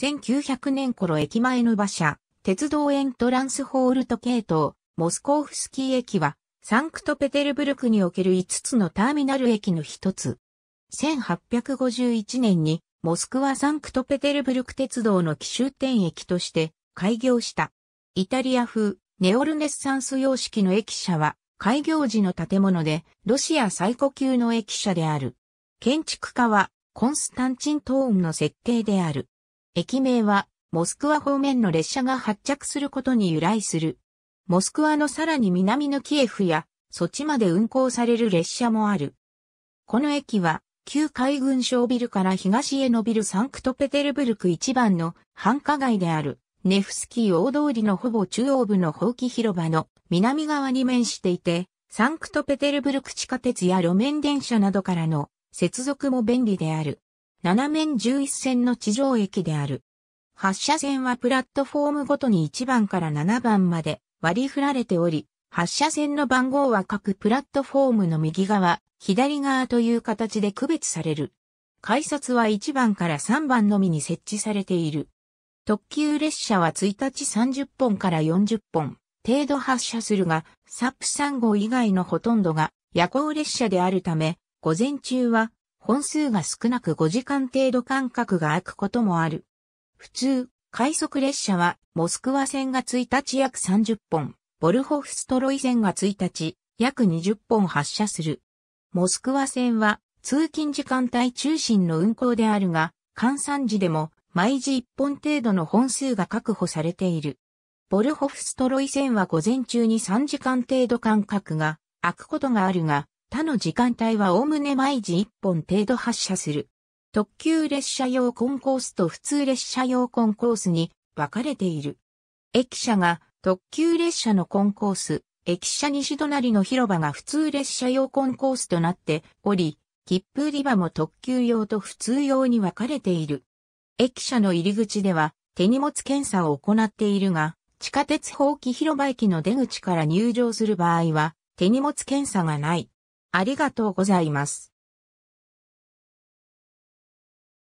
1900年頃駅前の馬車、鉄道エントランスホールと系統、モスコーフスキー駅は、サンクトペテルブルクにおける5つのターミナル駅の一つ。1851年に、モスクワサンクトペテルブルク鉄道の奇襲点駅として開業した。イタリア風ネオルネッサンス様式の駅舎は開業時の建物でロシア最古級の駅舎である。建築家はコンスタンチントーンの設計である。駅名は、モスクワ方面の列車が発着することに由来する。モスクワのさらに南のキエフや、そっちまで運行される列車もある。この駅は、旧海軍省ビルから東へ伸びるサンクトペテルブルク一番の繁華街である、ネフスキー大通りのほぼ中央部の放棄広場の南側に面していて、サンクトペテルブルク地下鉄や路面電車などからの接続も便利である。7面11線の地上駅である。発車線はプラットフォームごとに1番から7番まで割り振られており、発車線の番号は各プラットフォームの右側、左側という形で区別される。改札は1番から3番のみに設置されている。特急列車は1日30本から40本程度発車するが、サップ3号以外のほとんどが夜行列車であるため、午前中は本数が少なく5時間程度間隔が空くこともある。普通、快速列車は、モスクワ線が1日約30本、ボルホフストロイ線が1日約20本発車する。モスクワ線は、通勤時間帯中心の運行であるが、換算時でも、毎時1本程度の本数が確保されている。ボルホフストロイ線は午前中に3時間程度間隔が空くことがあるが、他の時間帯はおおむね毎時1本程度発車する。特急列車用コンコースと普通列車用コンコースに分かれている。駅舎が特急列車のコンコース、駅舎西隣の広場が普通列車用コンコースとなっており、切符売り場も特急用と普通用に分かれている。駅舎の入り口では手荷物検査を行っているが、地下鉄放棄広場駅の出口から入場する場合は手荷物検査がない。ありがとうございます。